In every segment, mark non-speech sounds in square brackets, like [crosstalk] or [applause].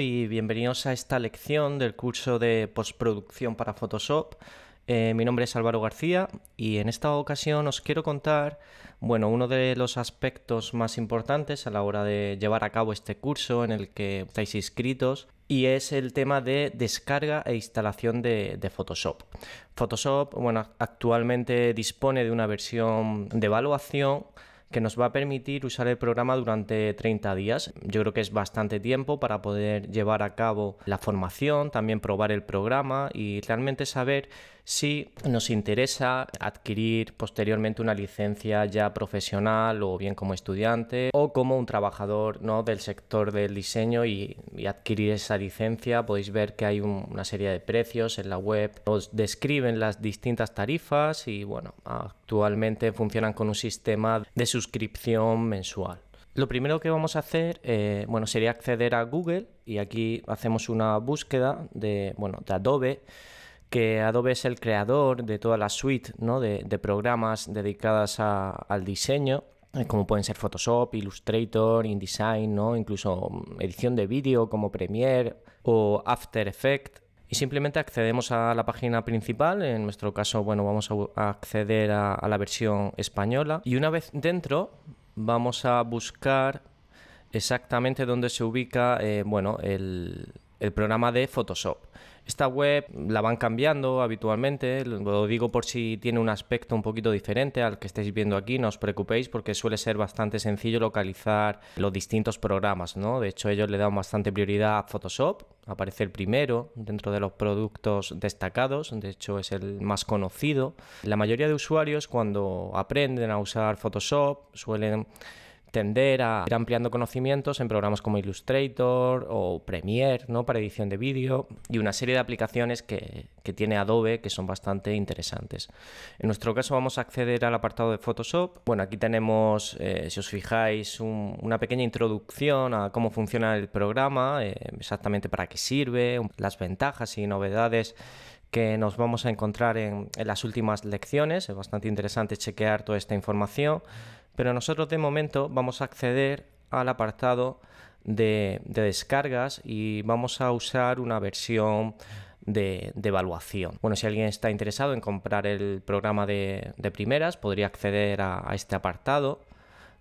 y bienvenidos a esta lección del curso de postproducción para Photoshop. Eh, mi nombre es Álvaro García y en esta ocasión os quiero contar, bueno, uno de los aspectos más importantes a la hora de llevar a cabo este curso en el que estáis inscritos y es el tema de descarga e instalación de, de Photoshop. Photoshop, bueno, actualmente dispone de una versión de evaluación que nos va a permitir usar el programa durante 30 días. Yo creo que es bastante tiempo para poder llevar a cabo la formación, también probar el programa y realmente saber si nos interesa adquirir posteriormente una licencia ya profesional o bien como estudiante o como un trabajador ¿no? del sector del diseño y, adquirir esa licencia, podéis ver que hay una serie de precios en la web, os describen las distintas tarifas y bueno, actualmente funcionan con un sistema de suscripción mensual. Lo primero que vamos a hacer, eh, bueno, sería acceder a Google y aquí hacemos una búsqueda de, bueno, de Adobe que Adobe es el creador de toda la suite de, programas dedicadas al diseño, eh, como pueden ser Photoshop, Illustrator, InDesign, ¿no? incluso mm, edición de vídeo como Premiere o After Effects. Y simplemente accedemos a la página principal, en nuestro caso, bueno, vamos a acceder a, la versión española. Y una vez dentro, vamos a buscar exactamente dónde se ubica, eh, bueno, el programa de Photoshop. Esta web la van cambiando habitualmente, lo digo por si tiene un aspecto un poquito diferente al que estáis viendo aquí, no os preocupéis porque suele ser bastante sencillo localizar los distintos programas, ¿no? De hecho ellos le dan bastante prioridad a Photoshop, aparece el primero dentro de los productos destacados, de hecho es el más conocido. La mayoría de usuarios cuando aprenden a usar Photoshop suelen tender a ir ampliando conocimientos en programas como Illustrator o Premiere, ¿no? Para edición de vídeo y una serie de aplicaciones que, tiene Adobe que son bastante interesantes. En nuestro caso vamos a acceder al apartado de Photoshop. Bueno, aquí tenemos, eh, si os fijáis, una pequeña introducción a cómo funciona el programa, eh, exactamente para qué sirve, las ventajas y novedades que nos vamos a encontrar en las últimas lecciones. Es bastante interesante chequear toda esta información pero nosotros de momento vamos a acceder al apartado de, descargas y vamos a usar una versión de, evaluación. Bueno, si alguien está interesado en comprar el programa de, primeras, podría acceder a, este apartado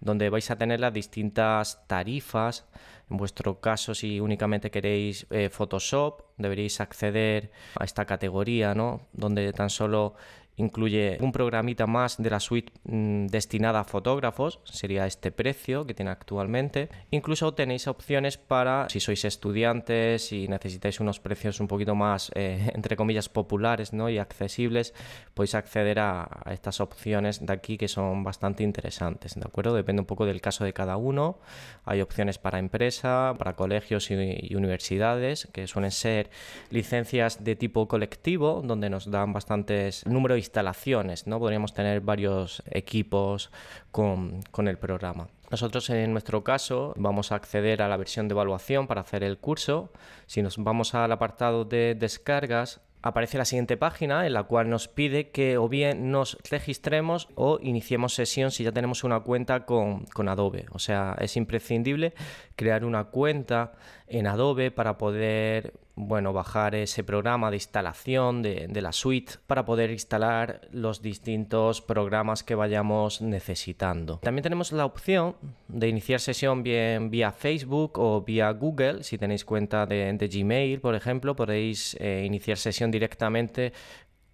donde vais a tener las distintas tarifas. En vuestro caso, si únicamente queréis eh, Photoshop, deberéis acceder a esta categoría, ¿no? Donde tan solo incluye un programita más de la suite mm, destinada a fotógrafos, sería este precio que tiene actualmente. Incluso tenéis opciones para si sois estudiantes, y necesitáis unos precios un poquito más, eh, [laughs] entre comillas, populares ¿no? y accesibles, podéis acceder a, estas opciones de aquí que son bastante interesantes, ¿de acuerdo? Depende un poco del caso de cada uno. Hay opciones para empresa, para colegios y, y universidades, que suelen ser licencias de tipo colectivo, donde nos dan bastantes números instalaciones, ¿no? Podríamos tener varios equipos con, con el programa. Nosotros en nuestro caso vamos a acceder a la versión de evaluación para hacer el curso. Si nos vamos al apartado de descargas, aparece la siguiente página en la cual nos pide que o bien nos registremos o iniciemos sesión si ya tenemos una cuenta con, con Adobe. O sea, es imprescindible crear una cuenta en Adobe para poder, bueno, bajar ese programa de instalación de, la suite para poder instalar los distintos programas que vayamos necesitando. También tenemos la opción de iniciar sesión bien vía Facebook o vía Google, si tenéis cuenta de, de Gmail, por ejemplo, podéis eh, iniciar sesión directamente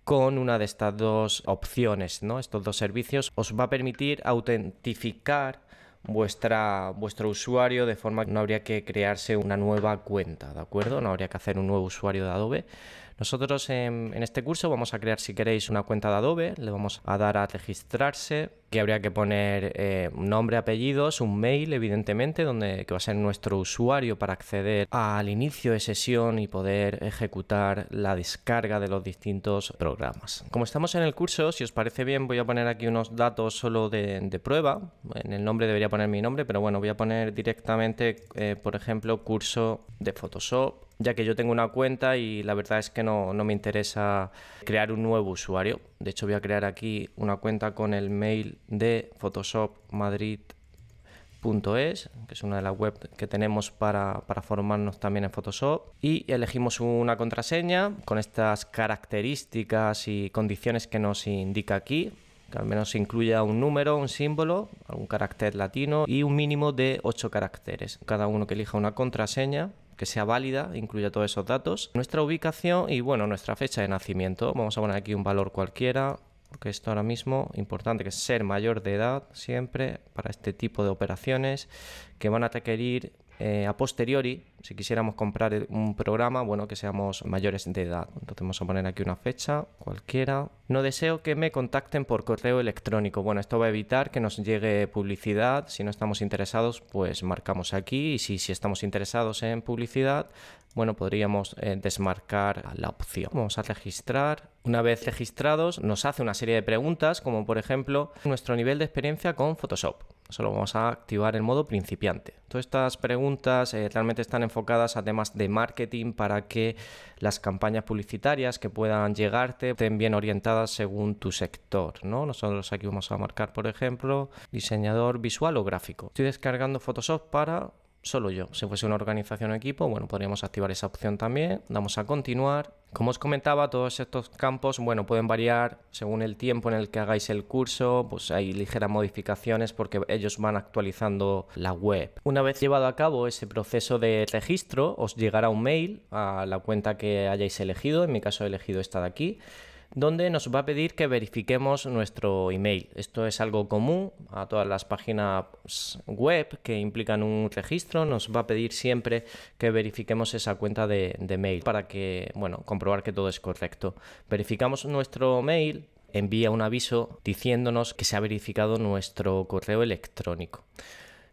con una de estas dos opciones, ¿no? Estos dos servicios os va a permitir autentificar vuestra, vuestro usuario de forma que no habría que crearse una nueva cuenta, ¿de acuerdo? No habría que hacer un nuevo usuario de Adobe. Nosotros en, en este curso vamos a crear, si queréis, una cuenta de Adobe, le vamos a dar a registrarse Aquí habría que poner eh, nombre, apellidos, un mail, evidentemente, donde que va a ser nuestro usuario para acceder al inicio de sesión y poder ejecutar la descarga de los distintos programas. Como estamos en el curso, si os parece bien, voy a poner aquí unos datos solo de, prueba. En el nombre debería poner mi nombre, pero bueno, voy a poner directamente, eh, por ejemplo, curso de Photoshop ya que yo tengo una cuenta y la verdad es que no, no, me interesa crear un nuevo usuario. De hecho, voy a crear aquí una cuenta con el mail de photoshopmadrid.es, que es una de las webs que tenemos para, formarnos también en Photoshop, y elegimos una contraseña con estas características y condiciones que nos indica aquí, que al menos incluya un número, un símbolo, algún carácter latino y un mínimo de 8 caracteres. Cada uno que elija una contraseña que sea válida, incluya todos esos datos, nuestra ubicación y bueno, nuestra fecha de nacimiento. Vamos a poner aquí un valor cualquiera, porque esto ahora mismo importante que ser mayor de edad siempre para este tipo de operaciones que van a requerir eh, a posteriori, si quisiéramos comprar un programa, bueno, que seamos mayores de edad. Entonces vamos a poner aquí una fecha cualquiera. No deseo que me contacten por correo electrónico. Bueno, esto va a evitar que nos llegue publicidad. Si no estamos interesados, pues marcamos aquí. Y si, estamos interesados en publicidad, bueno, podríamos eh, desmarcar la opción. Vamos a registrar. Una vez registrados, nos hace una serie de preguntas, como por ejemplo nuestro nivel de experiencia con Photoshop solo vamos a activar el modo principiante. Todas estas preguntas eh, realmente están enfocadas a temas de marketing para que las campañas publicitarias que puedan llegarte estén bien orientadas según tu sector. ¿no? Nosotros aquí vamos a marcar, por ejemplo, diseñador visual o gráfico. Estoy descargando Photoshop para solo yo. Si fuese una organización o equipo, bueno, podríamos activar esa opción también. Damos a continuar. Como os comentaba, todos estos campos, bueno, pueden variar según el tiempo en el que hagáis el curso, pues hay ligeras modificaciones porque ellos van actualizando la web. Una vez llevado a cabo ese proceso de registro, os llegará un mail a la cuenta que hayáis elegido, en mi caso he elegido esta de aquí, donde nos va a pedir que verifiquemos nuestro email. Esto es algo común a todas las páginas web que implican un registro. Nos va a pedir siempre que verifiquemos esa cuenta de, email mail para que, bueno, comprobar que todo es correcto. Verificamos nuestro mail envía un aviso diciéndonos que se ha verificado nuestro correo electrónico.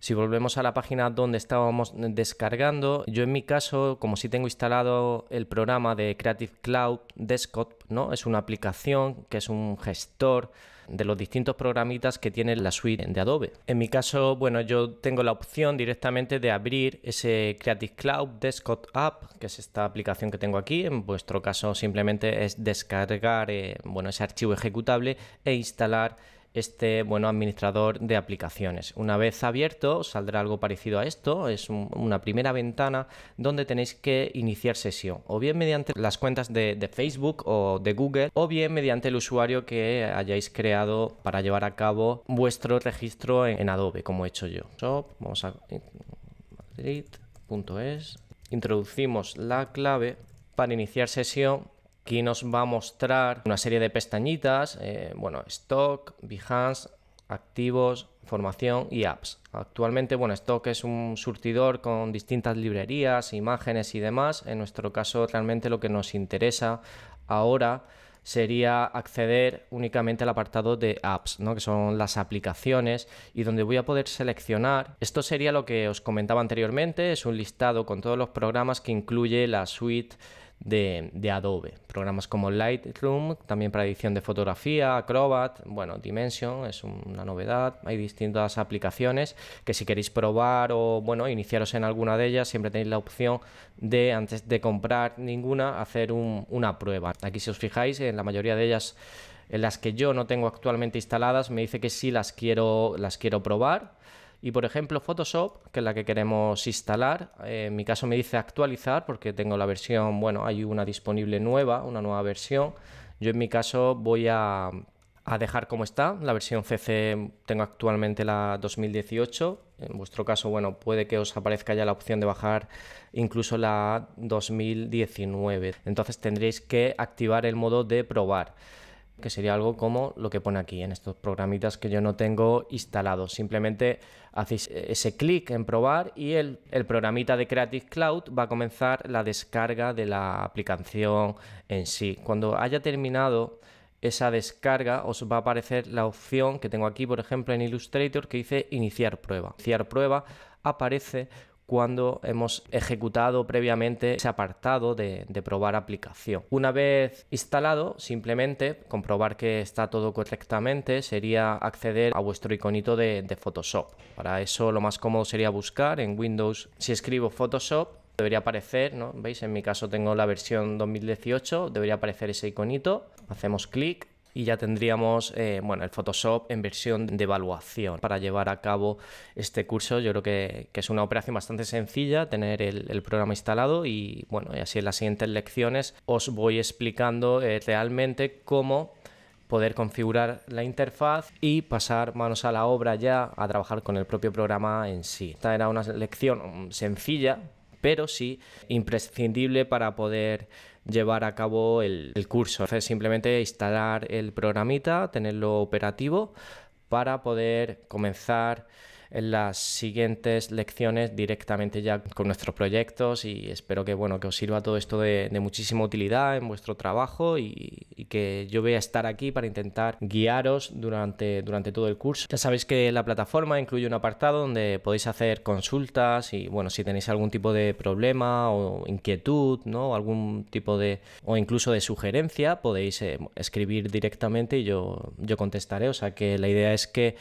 Si volvemos a la página donde estábamos descargando, yo en mi caso, como si tengo instalado el programa de Creative Cloud Desktop, ¿no? Es una aplicación que es un gestor de los distintos programitas que tiene la suite de Adobe. En mi caso, bueno, yo tengo la opción directamente de abrir ese Creative Cloud Desktop App, que es esta aplicación que tengo aquí. En vuestro caso, simplemente es descargar, eh, bueno, ese archivo ejecutable e instalar este bueno, administrador de aplicaciones. Una vez abierto, saldrá algo parecido a esto, es una primera ventana donde tenéis que iniciar sesión, o bien mediante las cuentas de, Facebook o de Google, o bien mediante el usuario que hayáis creado para llevar a cabo vuestro registro en, Adobe, como he hecho yo. So, vamos a eh, madrid.es, introducimos la clave para iniciar sesión Aquí nos va a mostrar una serie de pestañitas, eh, bueno, stock, Behance, activos, formación y apps. Actualmente, bueno, Stock es un surtidor con distintas librerías, imágenes y demás. En nuestro caso, realmente lo que nos interesa ahora sería acceder únicamente al apartado de apps, ¿no? que son las aplicaciones y donde voy a poder seleccionar. Esto sería lo que os comentaba anteriormente, es un listado con todos los programas que incluye la suite de, Adobe. Programas como Lightroom, también para edición de fotografía, Acrobat, bueno, Dimension es una novedad. Hay distintas aplicaciones que si queréis probar o, bueno, iniciaros en alguna de ellas, siempre tenéis la opción de, antes de comprar ninguna, hacer una prueba. Aquí si os fijáis, en la mayoría de ellas en las que yo no tengo actualmente instaladas, me dice que sí las quiero, las quiero probar y por ejemplo, Photoshop, que es la que queremos instalar, eh, en mi caso me dice actualizar porque tengo la versión, bueno, hay una disponible nueva, una nueva versión. Yo en mi caso voy a, a dejar como está, la versión CC tengo actualmente la 2018, en vuestro caso, bueno, puede que os aparezca ya la opción de bajar incluso la 2019, entonces tendréis que activar el modo de probar que sería algo como lo que pone aquí en estos programitas que yo no tengo instalados. Simplemente hacéis ese clic en probar y el, el, programita de Creative Cloud va a comenzar la descarga de la aplicación en sí. Cuando haya terminado esa descarga os va a aparecer la opción que tengo aquí, por ejemplo, en Illustrator que dice iniciar prueba. Iniciar prueba aparece cuando hemos ejecutado previamente ese apartado de, probar aplicación. Una vez instalado, simplemente comprobar que está todo correctamente sería acceder a vuestro iconito de, Photoshop. Para eso lo más cómodo sería buscar en Windows, si escribo Photoshop, debería aparecer, ¿no? ¿Veis? En mi caso tengo la versión 2018, debería aparecer ese iconito. Hacemos clic y ya tendríamos eh, bueno, el Photoshop en versión de evaluación para llevar a cabo este curso. Yo creo que, es una operación bastante sencilla tener el, programa instalado y bueno, y así en las siguientes lecciones os voy explicando eh, realmente cómo poder configurar la interfaz y pasar manos a la obra ya a trabajar con el propio programa en sí. Esta era una lección sencilla, pero sí imprescindible para poder llevar a cabo el, curso. Entonces, simplemente instalar el programita, tenerlo operativo para poder comenzar en las siguientes lecciones directamente ya con nuestros proyectos y espero que, bueno, que os sirva todo esto de, muchísima utilidad en vuestro trabajo y, que yo voy a estar aquí para intentar guiaros durante, durante todo el curso. Ya sabéis que la plataforma incluye un apartado donde podéis hacer consultas y, bueno, si tenéis algún tipo de problema o inquietud, ¿no? O algún tipo de, o incluso de sugerencia, podéis eh, escribir directamente y yo, yo contestaré. O sea que la idea es que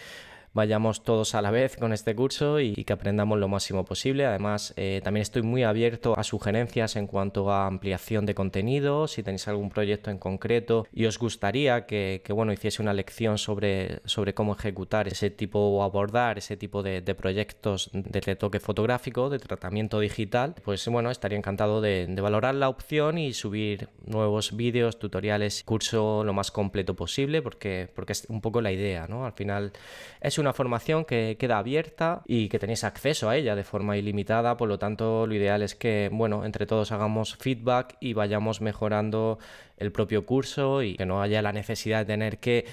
vayamos todos a la vez con este curso y, que aprendamos lo máximo posible. Además, eh, también estoy muy abierto a sugerencias en cuanto a ampliación de contenido, si tenéis algún proyecto en concreto y os gustaría que, bueno, hiciese una lección sobre, sobre cómo ejecutar ese tipo o abordar ese tipo de, proyectos de retoque fotográfico, de tratamiento digital, pues bueno, estaría encantado de, valorar la opción y subir nuevos vídeos, tutoriales, curso lo más completo posible, porque, porque es un poco la idea, Al final es una formación que queda abierta y que tenéis acceso a ella de forma ilimitada, por lo tanto lo ideal es que, bueno, entre todos hagamos feedback y vayamos mejorando el propio curso y que no haya la necesidad de tener que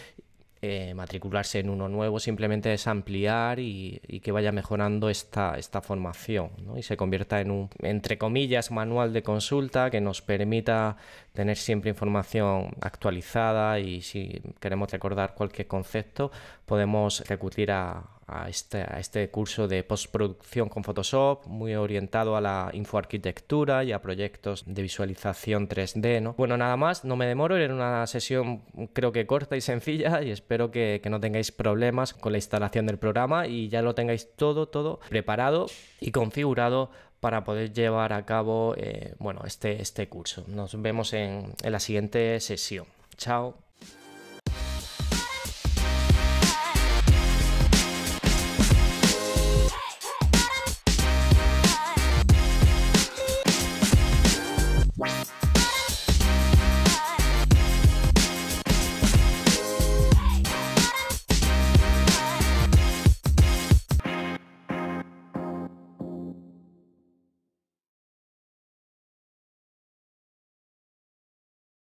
eh, matricularse en uno nuevo simplemente es ampliar y, que vaya mejorando esta, esta formación y se convierta en un, entre comillas, manual de consulta que nos permita tener siempre información actualizada y si queremos recordar cualquier concepto podemos recurrir a, a este, a este curso de postproducción con Photoshop, muy orientado a la infoarquitectura y a proyectos de visualización 3D. ¿no? Bueno, nada más, no me demoro, era una sesión creo que corta y sencilla y espero que, no tengáis problemas con la instalación del programa y ya lo tengáis todo, todo preparado y configurado para poder llevar a cabo eh, bueno, este, este curso. Nos vemos en la siguiente sesión. Chao.